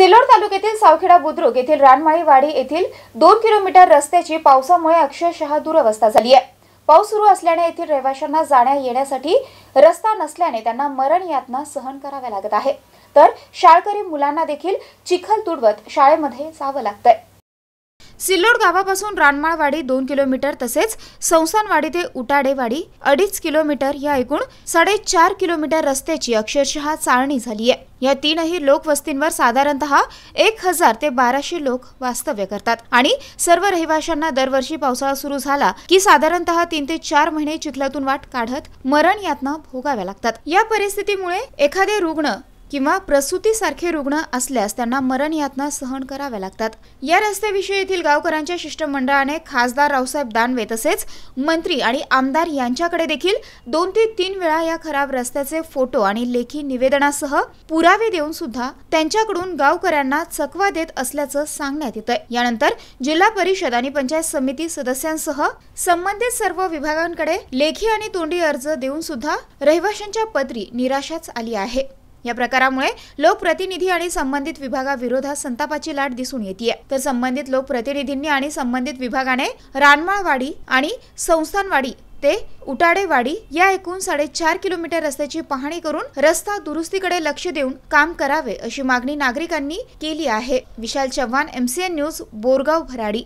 सिल्लोड तालुक्यातील सावखेडा बुद्रुक येथील रानमाळीवाडी येथील दोन किलोमीटर रस्त्याची पावसामुळे अक्षरशः दुरवस्था झाली आहे पाऊस सुरू असल्याने येथील रहिवाशांना जाण्या येण्यासाठी रस्ता नसल्याने त्यांना मरण यातना सहन कराव्या लागत आहे तर शाळकरी मुलांना देखील चिखल तुडवत शाळेमध्ये जावं लागतंय सिल्लोड गावापासून रानमाळवाडी दोन किलोमीटर तसेच संसानवाडी ते उटाडेवाडी अडीच किलोमीटर या एकूण साडेचार किलोमीटर रस्त्याची अक्षरशः चाळणी झाली आहे या तीनही लोकवस्तींवर साधारणतः एक हजार ते बाराशे लोक वास्तव्य करतात आणि सर्व रहिवाशांना दरवर्षी पावसाळा सुरू झाला की साधारणतः तीन ते चार महिने चिखलातून वाट काढत मरण यातना भोगाव्या लागतात या परिस्थितीमुळे एखादे रुग्ण किंवा प्रसूतीसारखे रुग्ण असल्यास त्यांना मरण यातना सहन कराव्या लागतात या रस्त्याविषयी येथील गावकऱ्यांच्या शिष्टमंडळाने खासदार रावसाहेब दानवे तसेच मंत्री आणि आमदार यांच्याकडे देखील दोन ते तीन वेळा या खराब रस्त्याचे फोटो आणि लेखी निवेदनासह पुरावे देऊन सुद्धा त्यांच्याकडून गावकऱ्यांना चकवा देत असल्याचं सांगण्यात येत आहे यानंतर जिल्हा परिषद आणि पंचायत समिती सदस्यांसह संबंधित सर्व विभागांकडे लेखी आणि तोंडी अर्ज देऊन सुद्धा रहिवाशांच्या पदरी निराशाच आली आहे या प्रकारामुळे लोकप्रतिनिधी आणि संबंधित विभागाविरोधात संतापाची लाट दिसून येते तर संबंधित लोकप्रतिनिधींनी आणि संबंधित विभागाने रानमाळवाडी आणि संस्थानवाडी ते उटाडेवाडी या एकूण साडेचार किलोमीटर रस्त्याची पाहणी करून रस्ता दुरुस्तीकडे लक्ष देऊन काम करावे अशी मागणी नागरिकांनी केली आहे विशाल चव्हाण एमसीएन न्यूज बोरगाव भराडी